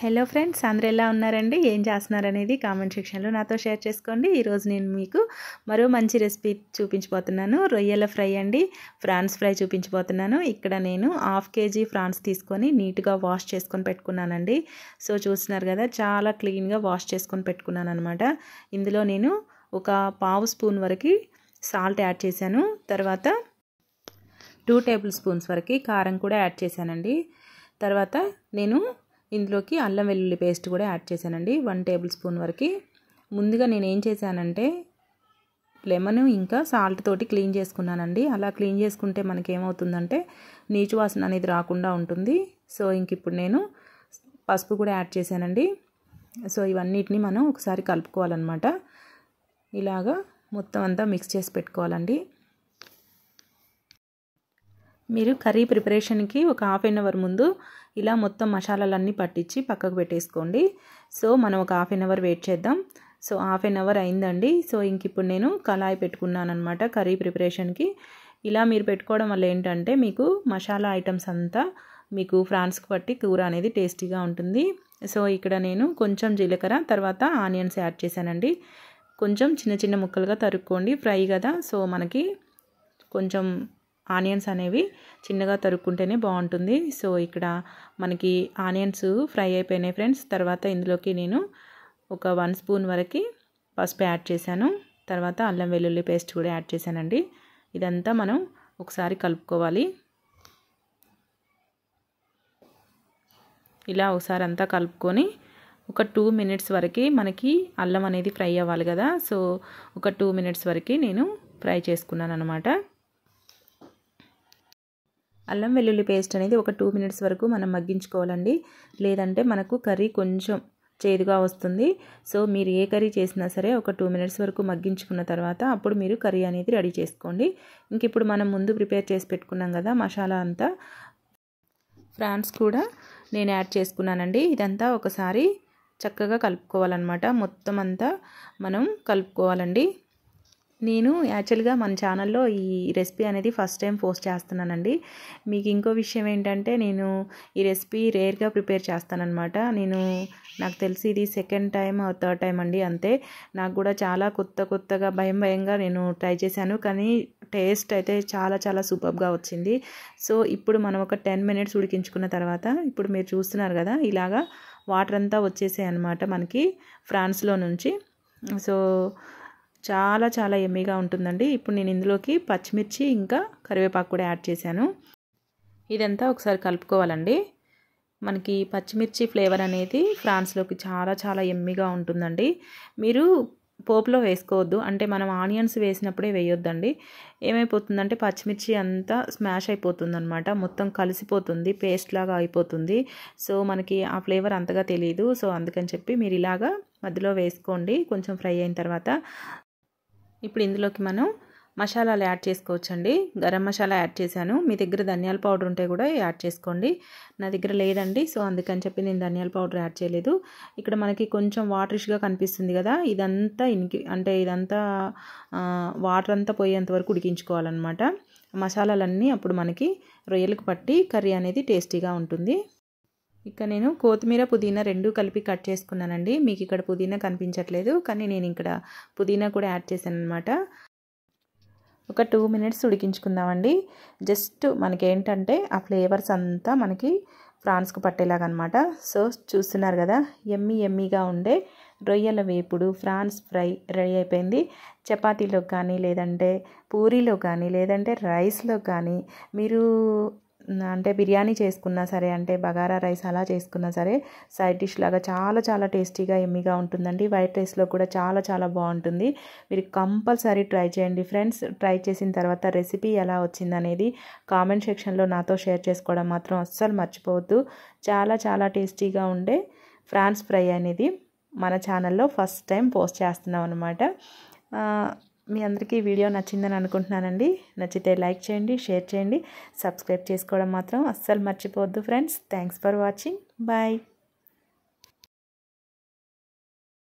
hello friends అందరు ఎలా ఉన్నారండి ఏం చేస్తున్నారు అనేది కామెంట్ సెక్షన్లో నాతో షేర్ చేసుకోండి ఈరోజు నేను మీకు మరో మంచి రెసిపీ చూపించబోతున్నాను రొయ్యల ఫ్రై అండి ఫ్రాన్స్ ఫ్రై చూపించబోతున్నాను ఇక్కడ నేను హాఫ్ కేజీ ఫ్రాన్స్ తీసుకొని నీట్గా వాష్ చేసుకొని పెట్టుకున్నానండి సో చూస్తున్నారు కదా చాలా క్లీన్గా వాష్ చేసుకొని పెట్టుకున్నాను అనమాట ఇందులో నేను ఒక పావు స్పూన్ వరకు సాల్ట్ యాడ్ చేశాను తర్వాత టూ టేబుల్ స్పూన్స్ వరకు కారం కూడా యాడ్ చేశానండి తర్వాత నేను ఇందులోకి అల్లం వెల్లుల్లి పేస్ట్ కూడా యాడ్ చేశానండి వన్ టేబుల్ స్పూన్ వరకు ముందుగా నేను ఏం చేశానంటే లెమన్ ఇంకా సాల్ట్ తోటి క్లీన్ చేసుకున్నానండి అలా క్లీన్ చేసుకుంటే మనకి ఏమవుతుందంటే నీచు వాసన అనేది రాకుండా ఉంటుంది సో ఇంక ఇప్పుడు నేను పసుపు కూడా యాడ్ చేశానండి సో ఇవన్నిటిని మనం ఒకసారి కలుపుకోవాలన్నమాట ఇలాగా మొత్తం అంతా మిక్స్ చేసి పెట్టుకోవాలండి మీరు కర్రీ ప్రిపరేషన్కి ఒక హాఫ్ అన్ అవర్ ముందు ఇలా మొత్తం మసాలాలన్నీ పట్టించి పక్కకు పెట్టేసుకోండి సో మనం ఒక హాఫ్ అన్ అవర్ వెయిట్ చేద్దాం సో హాఫ్ అన్ అవర్ అయిందండి సో ఇంక ఇప్పుడు నేను కళాయి పెట్టుకున్నాను అనమాట కర్రీ ప్రిపరేషన్కి ఇలా మీరు పెట్టుకోవడం వల్ల ఏంటంటే మీకు మసాలా ఐటమ్స్ అంతా మీకు ఫ్రాన్స్కి పట్టి కూర అనేది టేస్టీగా ఉంటుంది సో ఇక్కడ నేను కొంచెం జీలకర్ర తర్వాత ఆనియన్స్ యాడ్ చేశానండి కొంచెం చిన్న చిన్న ముక్కలుగా తరుక్కోండి ఫ్రై కదా సో మనకి కొంచెం ఆనియన్స్ అనేవి చిన్నగా తరుక్కుంటేనే బాగుంటుంది సో ఇక్కడ మనకి ఆనియన్స్ ఫ్రై అయిపోయినాయి ఫ్రెండ్స్ తర్వాత ఇందులోకి నేను ఒక వన్ స్పూన్ వరకు పసుపు యాడ్ చేశాను తర్వాత అల్లం వెల్లుల్లి పేస్ట్ కూడా యాడ్ చేశానండి ఇదంతా మనం ఒకసారి కలుపుకోవాలి ఇలా ఒకసారి అంతా కలుపుకొని ఒక టూ మినిట్స్ వరకు మనకి అల్లం అనేది ఫ్రై అవ్వాలి కదా సో ఒక టూ మినిట్స్ వరకు నేను ఫ్రై చేసుకున్నాను అనమాట అల్లం వెల్లుల్లి పేస్ట్ అనేది ఒక టూ మినిట్స్ వరకు మనం మగ్గించుకోవాలండి లేదంటే మనకు కర్రీ కొంచెం చేదుగా వస్తుంది సో మీరు ఏ కర్రీ చేసినా సరే ఒక టూ మినిట్స్ వరకు మగ్గించుకున్న తర్వాత అప్పుడు మీరు కర్రీ అనేది రెడీ చేసుకోండి ఇంక ఇప్పుడు మనం ముందు ప్రిపేర్ చేసి పెట్టుకున్నాం కదా మసాలా అంతా ఫ్రాన్స్ కూడా నేను యాడ్ చేసుకున్నానండి ఇదంతా ఒకసారి చక్కగా కలుపుకోవాలన్నమాట మొత్తం అంతా మనం కలుపుకోవాలండి నేను యాక్చువల్గా మన ఛానల్లో ఈ రెసిపీ అనేది ఫస్ట్ టైం పోస్ట్ చేస్తున్నానండి మీకు ఇంకో విషయం ఏంటంటే నేను ఈ రెసిపీ రేర్గా ప్రిపేర్ చేస్తానన్నమాట నేను నాకు తెలిసి ఇది సెకండ్ టైం థర్డ్ టైం అండి అంతే నాకు కూడా చాలా కొత్త కొత్తగా భయం భయంగా నేను ట్రై చేశాను కానీ టేస్ట్ అయితే చాలా చాలా సూపర్గా వచ్చింది సో ఇప్పుడు మనం ఒక టెన్ మినిట్స్ ఉడికించుకున్న తర్వాత ఇప్పుడు మీరు చూస్తున్నారు కదా ఇలాగా వాటర్ అంతా వచ్చేసాయి అనమాట మనకి ఫ్రాన్స్లో నుంచి సో చాలా చాలా ఎమ్మీగా ఉంటుందండి ఇప్పుడు నేను ఇందులోకి పచ్చిమిర్చి ఇంకా కరివేపాకు కూడా యాడ్ చేశాను ఇదంతా ఒకసారి కలుపుకోవాలండి మనకి పచ్చిమిర్చి ఫ్లేవర్ అనేది ఫ్రాన్స్లోకి చాలా చాలా ఎమ్మీగా ఉంటుందండి మీరు పోపులో వేసుకోవద్దు అంటే మనం ఆనియన్స్ వేసినప్పుడే వేయొద్దండి ఏమైపోతుందంటే పచ్చిమిర్చి అంతా స్మాష్ అయిపోతుందనమాట మొత్తం కలిసిపోతుంది పేస్ట్ లాగా అయిపోతుంది సో మనకి ఆ ఫ్లేవర్ అంతగా తెలియదు సో అందుకని చెప్పి మీరు ఇలాగా మధ్యలో వేసుకోండి కొంచెం ఫ్రై అయిన తర్వాత ఇప్పుడు ఇందులోకి మనం మసాలాలు యాడ్ చేసుకోవచ్చండి గరం మసాలా యాడ్ చేశాను మీ దగ్గర ధనియాల పౌడర్ ఉంటే కూడా యాడ్ చేసుకోండి నా దగ్గర లేదండి సో అందుకని చెప్పి నేను ధనియాల పౌడర్ యాడ్ చేయలేదు ఇక్కడ మనకి కొంచెం వాటరిష్గా కనిపిస్తుంది కదా ఇదంతా ఇన్కి అంటే ఇదంతా వాటర్ అంతా పోయేంత వరకు ఉడికించుకోవాలన్నమాట మసాలాలన్నీ అప్పుడు మనకి రొయ్యలకు పట్టి కర్రీ అనేది టేస్టీగా ఉంటుంది ఇక నేను కొత్తిమీర పుదీనా రెండు కలిపి కట్ చేసుకున్నానండి మీకు ఇక్కడ పుదీనా కనిపించట్లేదు కానీ నేను ఇక్కడ పుదీనా కూడా యాడ్ చేశాను అనమాట ఒక టూ మినిట్స్ ఉడికించుకుందామండి జస్ట్ మనకేంటంటే ఆ ఫ్లేవర్స్ అంతా మనకి ఫ్రాన్స్కు పట్టేలాగనమాట సో చూస్తున్నారు కదా ఎమ్మి ఎమ్మిగా ఉండే రొయ్యల వేపుడు ఫ్రాన్స్ ఫ్రై రెడీ అయిపోయింది చపాతీలో కానీ లేదంటే పూరీలో కానీ లేదంటే రైస్లో కానీ మీరు అంటే బిర్యానీ చేసుకున్నా సరే అంటే బగారా రైస్ అలా చేసుకున్నా సరే సైడ్ డిష్ లాగా చాలా చాలా టేస్టీగా ఎమ్మిగా ఉంటుందండి వైట్ రైస్లో కూడా చాలా చాలా బాగుంటుంది మీరు కంపల్సరీ ట్రై చేయండి ఫ్రెండ్స్ ట్రై చేసిన తర్వాత రెసిపీ ఎలా వచ్చిందనేది కామెంట్ సెక్షన్లో నాతో షేర్ చేసుకోవడం మాత్రం అస్సలు మర్చిపోవద్దు చాలా చాలా టేస్టీగా ఉండే ఫ్రాన్స్ ఫ్రై అనేది మన ఛానల్లో ఫస్ట్ టైం పోస్ట్ చేస్తున్నాం అనమాట మీ అందరికీ వీడియో నచ్చిందని అనుకుంటున్నానండి నచ్చితే లైక్ చేయండి షేర్ చేయండి సబ్స్క్రైబ్ చేసుకోవడం మాత్రం అస్సలు మర్చిపోవద్దు friends thanks for watching bye